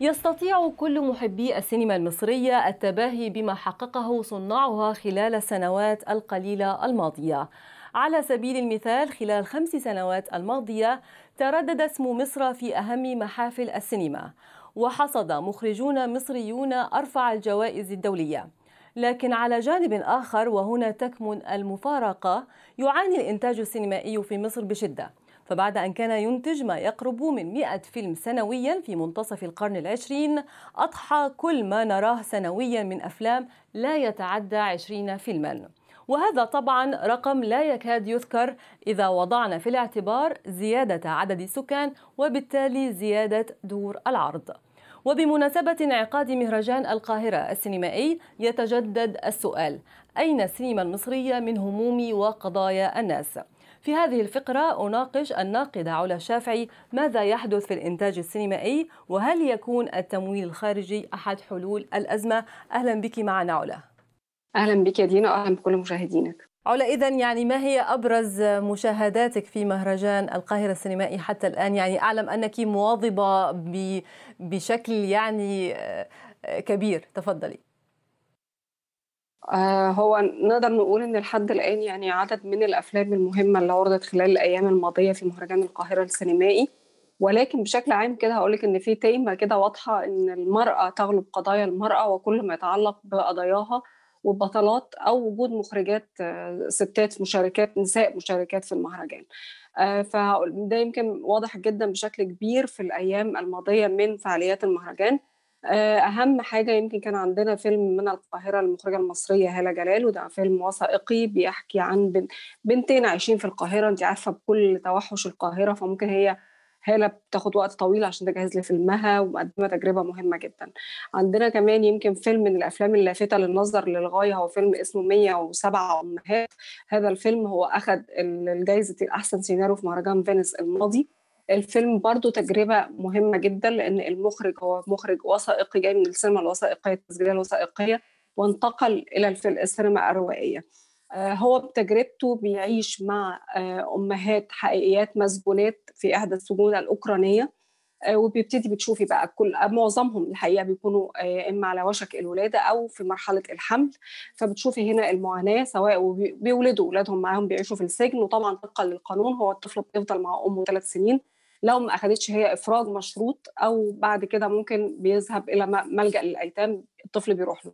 يستطيع كل محبي السينما المصرية التباهي بما حققه صناعها خلال السنوات القليلة الماضية. على سبيل المثال خلال خمس سنوات الماضية تردد اسم مصر في أهم محافل السينما، وحصد مخرجون مصريون أرفع الجوائز الدولية. لكن على جانب آخر وهنا تكمن المفارقة، يعاني الإنتاج السينمائي في مصر بشدة. فبعد أن كان ينتج ما يقرب من 100 فيلم سنويا في منتصف القرن العشرين أضحى كل ما نراه سنويا من أفلام لا يتعدى 20 فيلما وهذا طبعا رقم لا يكاد يذكر إذا وضعنا في الاعتبار زيادة عدد السكان وبالتالي زيادة دور العرض وبمناسبة انعقاد مهرجان القاهرة السينمائي يتجدد السؤال أين السينما المصرية من هموم وقضايا الناس؟ في هذه الفقرة أناقش الناقدة علا الشافعي ماذا يحدث في الإنتاج السينمائي وهل يكون التمويل الخارجي أحد حلول الأزمة أهلا بك معنا علا أهلا بك يا دينا وأهلا بكل مشاهدينك علا إذا يعني ما هي أبرز مشاهداتك في مهرجان القاهرة السينمائي حتى الآن يعني أعلم أنك مواظبة بشكل يعني آه، كبير تفضلي آه، هو نقدر نقول ان لحد الان يعني عدد من الافلام المهمه اللي عرضت خلال الايام الماضيه في مهرجان القاهره السينمائي ولكن بشكل عام كده لك ان في تيمه كده واضحه ان المراه تغلب قضايا المراه وكل ما يتعلق بقضاياها وبطلات او وجود مخرجات آه، ستات مشاركات نساء مشاركات في المهرجان آه، فده يمكن واضح جدا بشكل كبير في الايام الماضيه من فعاليات المهرجان آه، أهم حاجة يمكن كان عندنا فيلم من القاهرة المخرجه المصرية هالة جلال وده فيلم وثائقي بيحكي عن بنتين عايشين في القاهرة أنت عارفة بكل توحش القاهرة فممكن هي هالة بتاخد وقت طويل عشان تجهز لفيلمها ومقدمة تجربة مهمة جدا عندنا كمان يمكن فيلم من الأفلام اللافتة للنظر للغاية هو فيلم اسمه 107 أمهات هذا الفيلم هو اخذ الجائزة الأحسن سيناريو في مهرجان فينيس الماضي الفيلم برضو تجربة مهمة جدا لأن المخرج هو مخرج وثائقي جاي من السينما الوثائقية التسجيلية الوثائقية وانتقل إلى السينما الروائية آه، هو بتجربته بيعيش مع آه، أمهات حقيقيات مسجونات في إحدى السجون الأوكرانية آه، وبيبتدي بتشوفي بقى كل معظمهم الحقيقه بيكونوا اما على وشك الولاده او في مرحله الحمل فبتشوفي هنا المعاناه سواء بيولدوا اولادهم معاهم بيعيشوا في السجن وطبعا طبقا للقانون هو الطفل بيفضل مع امه ثلاث سنين لو ما اخدتش هي افراج مشروط او بعد كده ممكن بيذهب الى ملجا للايتام الطفل بيروح له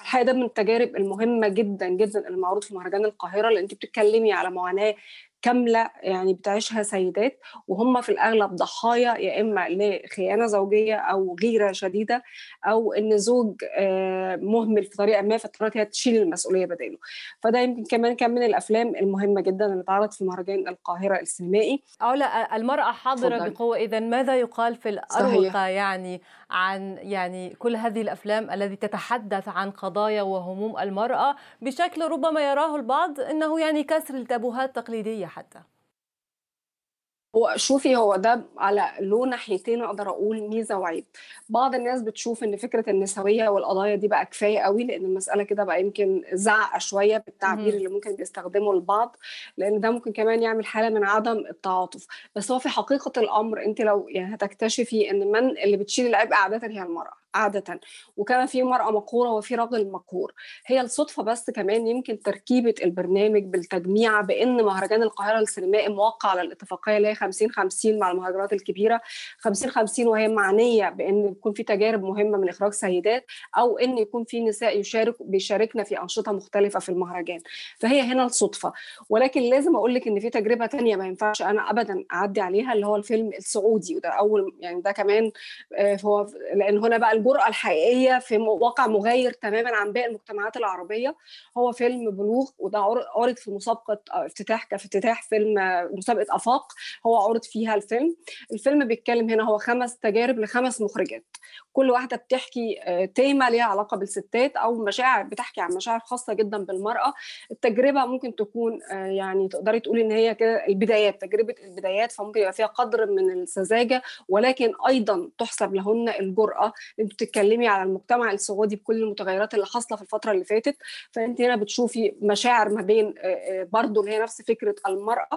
الحقيقه ده من التجارب المهمه جدا جدا المعروض في مهرجان القاهره لان انت بتتكلمي على معاناه كامله يعني بتعيشها سيدات وهم في الاغلب ضحايا يا اما لخيانه زوجيه او غيره شديده او ان زوج آه، مهمل في طريقه ما فاضطرت هي تشيل المسؤوليه بداله فده يمكن كمان كان من الافلام المهمه جدا اللي اتعرض في مهرجان القاهره السينمائي علا المراه حاضره فضل. بقوه اذا ماذا يقال في الاروقه يعني عن يعني كل هذه الافلام التي تتحدث عن قضايا وهموم المراه بشكل ربما يراه البعض انه يعني كسر التابوهات التقليديه حتى هو شوفي هو ده على له ناحيتين اقدر اقول ميزه وعيب بعض الناس بتشوف ان فكره النسويه والقضايا دي بقى كفايه قوي لان المساله كده بقى يمكن زعقه شويه بالتعبير اللي ممكن بيستخدمه البعض لان ده ممكن كمان يعمل حاله من عدم التعاطف بس هو في حقيقه الامر انت لو يعني هتكتشفي ان من اللي بتشيل العبء عاده هي المراه عادة وكما في مرأة مقهورة وفي رجل مقهور هي الصدفة بس كمان يمكن تركيبة البرنامج بالتجميع بأن مهرجان القاهرة السينمائي موقع على الاتفاقية اللي هي 50 50 مع المهرجانات الكبيرة 50 50 وهي معنية بأن يكون في تجارب مهمة من إخراج سيدات أو أن يكون في نساء يشارك بيشاركنا في أنشطة مختلفة في المهرجان فهي هنا الصدفة ولكن لازم أقول لك إن في تجربة تانية ما ينفعش أنا أبدا أعدي عليها اللي هو الفيلم السعودي وده أول يعني ده كمان آه، هو لأن هنا بقى الجرأة الحقيقية في واقع مغاير تماما عن باقي المجتمعات العربية هو فيلم بلوغ وده عرض في مسابقة آه، افتتاح كافتتاح فيلم آه، مسابقة أفاق هو عرض فيها الفيلم الفيلم بيتكلم هنا هو خمس تجارب لخمس مخرجات كل واحدة بتحكي آه، تيمة ليها علاقة بالستات أو مشاعر بتحكي عن مشاعر خاصة جدا بالمرأة التجربة ممكن تكون يعني تقدري تقولي إن هي كده البدايات تجربة البدايات فممكن يبقى فيها قدر من السذاجة ولكن أيضا تحسب لهن الجرأة بتتكلمي على المجتمع السعودي بكل المتغيرات اللي حاصله في الفتره اللي فاتت فانت هنا بتشوفي مشاعر ما بين آه، آه، برضه اللي هي نفس فكره المراه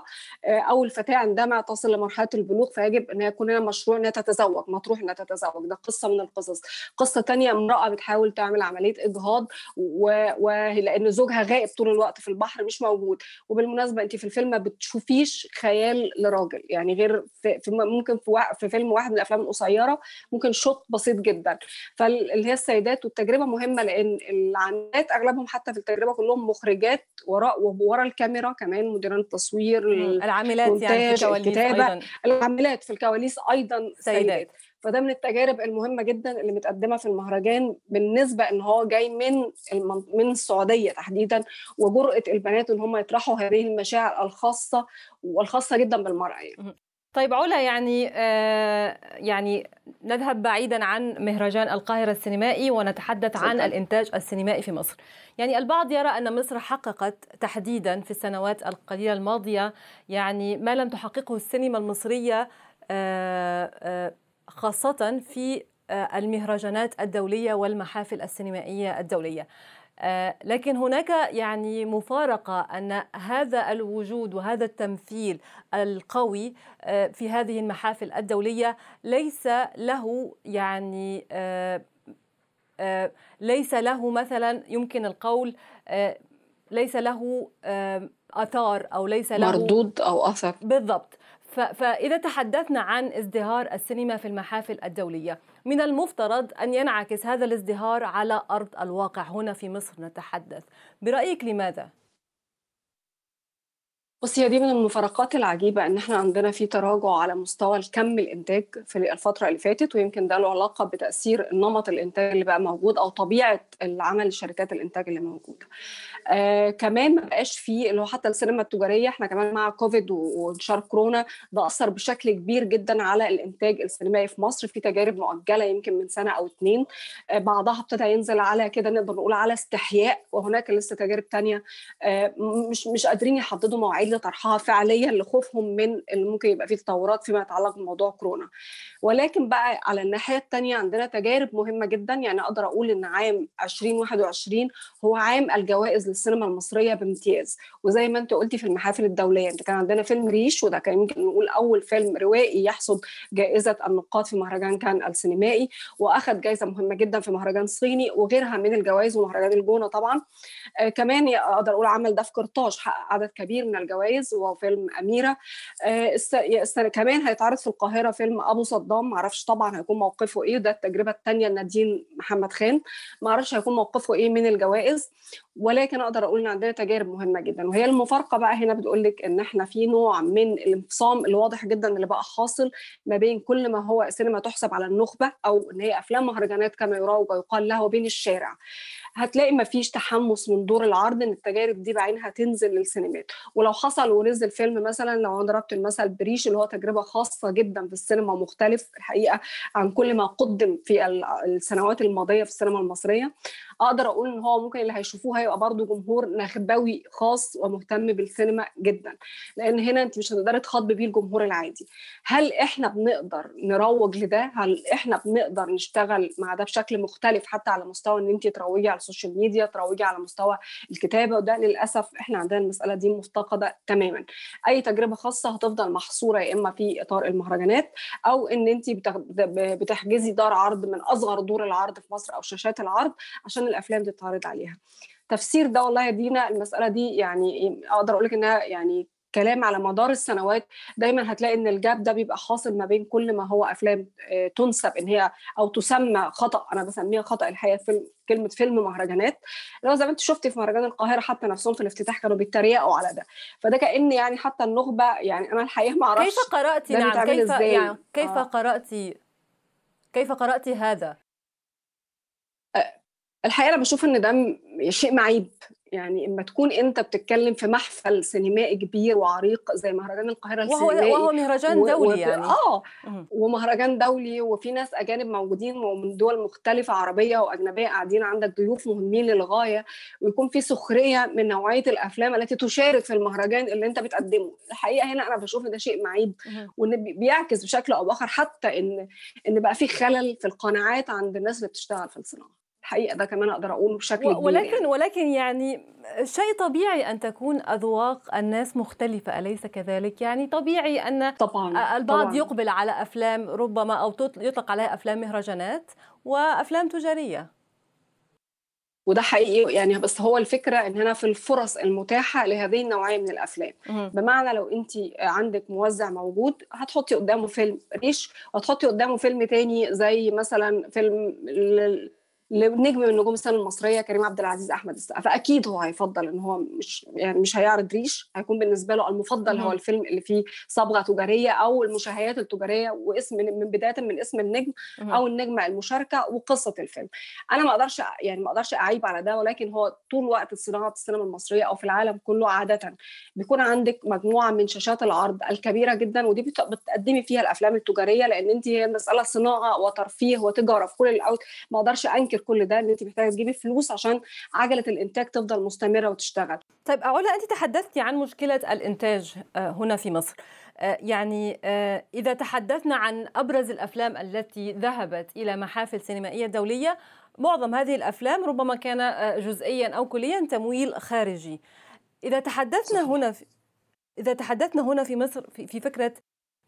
آه، او الفتاه عندما تصل لمرحله البلوغ فيجب ان يكون هنا مشروع انها تتزوج مطروح انها تتزوج ده قصه من القصص قصه ثانيه امراه بتحاول تعمل عمليه اجهاض ولان و... زوجها غائب طول الوقت في البحر مش موجود وبالمناسبه انت في الفيلم ما بتشوفيش خيال لراجل يعني غير في... في ممكن في, في فيلم واحد من الافلام القصيره ممكن شوط بسيط جدا فاللي هي السيدات والتجربه مهمه لان العاملات اغلبهم حتى في التجربه كلهم مخرجات وراء ورا الكاميرا كمان مديران التصوير العاملات يعني في الكواليس الكتابة. ايضا العاملات في الكواليس ايضا سيدات فده من التجارب المهمه جدا اللي متقدمه في المهرجان بالنسبه ان هو جاي من من السعوديه تحديدا وجرأه البنات ان هم يطرحوا هذه المشاعر الخاصه والخاصه جدا بالمراه يعني. طيب علا يعني آه يعني نذهب بعيدا عن مهرجان القاهرة السينمائي ونتحدث عن الإنتاج السينمائي في مصر يعني البعض يرى أن مصر حققت تحديدا في السنوات القليلة الماضية يعني ما لم تحققه السينما المصرية آه آه خاصة في آه، المهرجانات الدولية والمحافل السينمائية الدولية آه، لكن هناك يعني مفارقة أن هذا الوجود وهذا التمثيل القوي آه، في هذه المحافل الدولية ليس له يعني آه، ليس له مثلا يمكن القول ليس له اثار او ليس له مردود او اثر بالضبط فإذا تحدثنا عن ازدهار السينما في المحافل الدولية من المفترض أن ينعكس هذا الازدهار على أرض الواقع هنا في مصر نتحدث برأيك لماذا؟ بصي هي دي من المفارقات العجيبة إن إحنا عندنا في تراجع على مستوى الكم الإنتاج في الفترة اللي فاتت ويمكن ده له علاقة بتأثير نمط الإنتاج اللي بقى موجود أو طبيعة العمل لشركات الإنتاج اللي موجودة. آه كمان ما بقاش فيه اللي هو حتى السينما التجاريه احنا كمان مع كوفيد وانتشار كورونا ده اثر بشكل كبير جدا على الانتاج السينمائي في مصر في تجارب مؤجله يمكن من سنه او اتنين آه بعضها ابتدى ينزل على كده نقدر نقول على استحياء وهناك لسه تجارب تانية آه مش مش قادرين يحددوا مواعيد لطرحها فعليا لخوفهم من اللي ممكن يبقى فيه تطورات فيما يتعلق بموضوع كورونا ولكن بقى على الناحيه الثانيه عندنا تجارب مهمه جدا يعني اقدر اقول ان عام 2021 هو عام الجوائز السينما المصريه بامتياز وزي ما انت قلتي في المحافل الدوليه انت كان عندنا فيلم ريش وده كان يمكن نقول اول فيلم روائي يحصد جائزه النقاد في مهرجان كان السينمائي واخذ جائزه مهمه جدا في مهرجان صيني وغيرها من الجوائز ومهرجان الجونه طبعا آه كمان اقدر اقول عمل ده في قرطاج حقق عدد كبير من الجوائز وهو فيلم اميره آه استر... كمان هيتعرض في القاهره فيلم ابو صدام معرفش طبعا هيكون موقفه ايه ده التجربه الثانيه لنادين محمد خان معرفش هيكون موقفه ايه من الجوائز ولكن اقدر اقول ان عندنا تجارب مهمه جدا وهي المفارقه بقى هنا بتقول لك ان احنا في نوع من الانفصام الواضح جدا اللي بقى حاصل ما بين كل ما هو سينما تحسب على النخبه او ان هي افلام مهرجانات كما يروج ويقال لها وبين الشارع هتلاقي ما فيش تحمس من دور العرض ان التجارب دي بعينها تنزل للسينمات ولو حصل ونزل فيلم مثلا لو انا ضربت المثل بريش اللي هو تجربه خاصه جدا في السينما مختلف الحقيقه عن كل ما قدم في السنوات الماضيه في السينما المصريه اقدر اقول ان هو ممكن اللي هيشوفوه هيبقى برضه جمهور نخبوي خاص ومهتم بالسينما جدا لان هنا انت مش هتقدري تخاطبي بيه الجمهور العادي هل احنا بنقدر نروج لده هل احنا بنقدر نشتغل مع ده بشكل مختلف حتى على مستوى ان انت تروجي على السوشيال ميديا تروجي على مستوى الكتابه وده للاسف احنا عندنا المساله دي مفتقده تماما اي تجربه خاصه هتفضل محصوره يا اما في اطار المهرجانات او ان انت بتحجزي دار عرض من اصغر دور العرض في مصر او شاشات العرض عشان من الافلام دي بتعرض عليها تفسير ده والله يدينا المساله دي يعني اقدر اقول لك انها يعني كلام على مدار السنوات دايما هتلاقي ان الجاب ده بيبقى حاصل ما بين كل ما هو افلام آه، تنسب ان هي او تسمى خطا انا بسميها خطا الحقيقه فيلم كلمه فيلم مهرجانات اللي هو زي ما انت شفتي في مهرجان القاهره حتى نفسهم في الافتتاح كانوا بيتريقوا على ده فده كان يعني حتى النخبه يعني انا الحقيقه ما اعرفش كيف قراتي نعم كيف إزاي؟ يعني كيف آه. قراتي كيف قراتي هذا الحقيقه انا بشوف ان ده شيء معيب يعني اما تكون انت بتتكلم في محفل سينمائي كبير وعريق زي مهرجان القاهره وهو السينمائي وهو مهرجان دولي و... يعني اه ومهرجان دولي وفي ناس اجانب موجودين ومن دول مختلفه عربيه واجنبيه قاعدين عندك ضيوف مهمين للغايه ويكون في سخريه من نوعيه الافلام التي تشارك في المهرجان اللي انت بتقدمه الحقيقه هنا انا بشوف ان ده شيء معيب وان بيعكس بشكل او باخر حتى ان ان بقى في خلل في القناعات عند الناس اللي بتشتغل في الصناعه الحقيقه ده كمان اقدر اقوله بشكل كبير ولكن يعني. ولكن يعني شيء طبيعي ان تكون اذواق الناس مختلفه اليس كذلك يعني طبيعي ان طبعا البعض طبعا. يقبل على افلام ربما او يطلق عليها افلام مهرجانات وافلام تجاريه وده حقيقي يعني بس هو الفكره ان هنا في الفرص المتاحه لهذه النوعيه من الافلام مم. بمعنى لو انت عندك موزع موجود هتحطي قدامه فيلم ريش وهتحطي قدامه فيلم تاني زي مثلا فيلم لنجم من نجوم السينما المصريه كريم عبد العزيز احمد السقا فاكيد هو هيفضل ان هو مش يعني مش هيعرض ريش هيكون بالنسبه له المفضل هو الفيلم اللي فيه صبغه تجاريه او المشاهدات التجاريه واسم من بدايه من اسم النجم او النجمه المشاركه وقصه الفيلم انا ما اقدرش يعني ما اقدرش اعيب على ده ولكن هو طول وقت صناعه السينما المصريه او في العالم كله عاده بيكون عندك مجموعه من شاشات العرض الكبيره جدا ودي بتقدمي فيها الافلام التجاريه لان انت هي مساله صناعه وترفيه وتجاره في كل الاوت ما اقدرش انكر وتفتكر كل ده ان انت محتاجه تجيبي فلوس عشان عجله الانتاج تفضل مستمره وتشتغل طيب علا انت تحدثتي عن مشكله الانتاج آه، هنا في مصر آه، يعني آه، اذا تحدثنا عن ابرز الافلام التي ذهبت الى محافل سينمائيه دوليه معظم هذه الافلام ربما كان جزئيا او كليا تمويل خارجي اذا تحدثنا هنا في إذا تحدثنا هنا في مصر في فكرة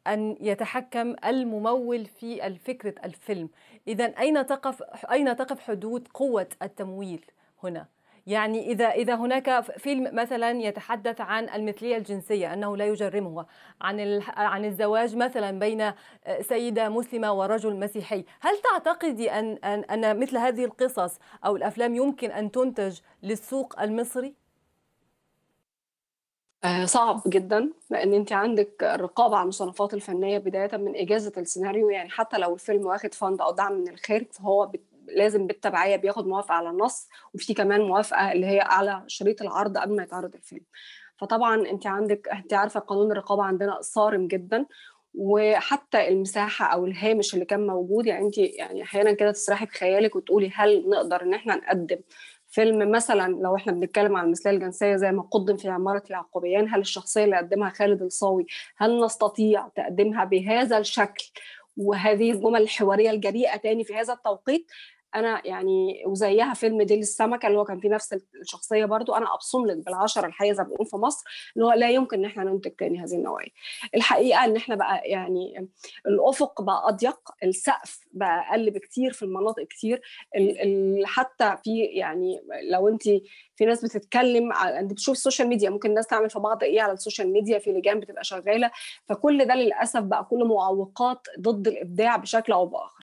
أن يتحكم الممول في فكرة الفيلم إذا أين تقف أين تقف حدود قوة التمويل هنا يعني إذا إذا هناك فيلم مثلا يتحدث عن المثلية الجنسية أنه لا يجرمها عن عن الزواج مثلا بين آه، سيدة مسلمة ورجل مسيحي، هل تعتقدي أن أن أن مثل هذه القصص أو الأفلام يمكن أن تنتج للسوق المصري؟ آه، صعب جدا لان انت عندك الرقابه على المصنفات الفنيه بدايه من اجازه السيناريو يعني حتى لو الفيلم واخد فند او دعم من الخارج فهو بت... لازم بالتبعيه بياخد موافقه على النص وفي كمان موافقه اللي هي على شريط العرض قبل ما يتعرض الفيلم فطبعا انت عندك انت عارفه قانون الرقابه عندنا صارم جدا وحتى المساحه او الهامش اللي كان موجود يعني انت يعني احيانا كده تسرحي بخيالك وتقولي هل نقدر ان احنا نقدم فيلم مثلا لو احنا بنتكلم عن المثليه الجنسيه زي ما قدم في عماره يعقوبيان هل الشخصيه اللي قدمها خالد الصاوي هل نستطيع تقديمها بهذا الشكل وهذه الجمل الحواريه الجريئه تاني في هذا التوقيت انا يعني وزيها فيلم ديل السمكه اللي هو كان فيه نفس الشخصيه برضو انا ابصم لك بالعشره الحقيقه زي ما بنقول في مصر اللي هو لا يمكن ان احنا ننتج تاني هذه النوعيه الحقيقه ان احنا بقى يعني الافق بقى اضيق السقف بقى اقل بكتير في المناطق كتير حتى في يعني لو انت في ناس بتتكلم انت بتشوف السوشيال ميديا ممكن الناس تعمل في بعض ايه على السوشيال ميديا في لجان بتبقى شغاله فكل ده للاسف بقى كله معوقات ضد الابداع بشكل او باخر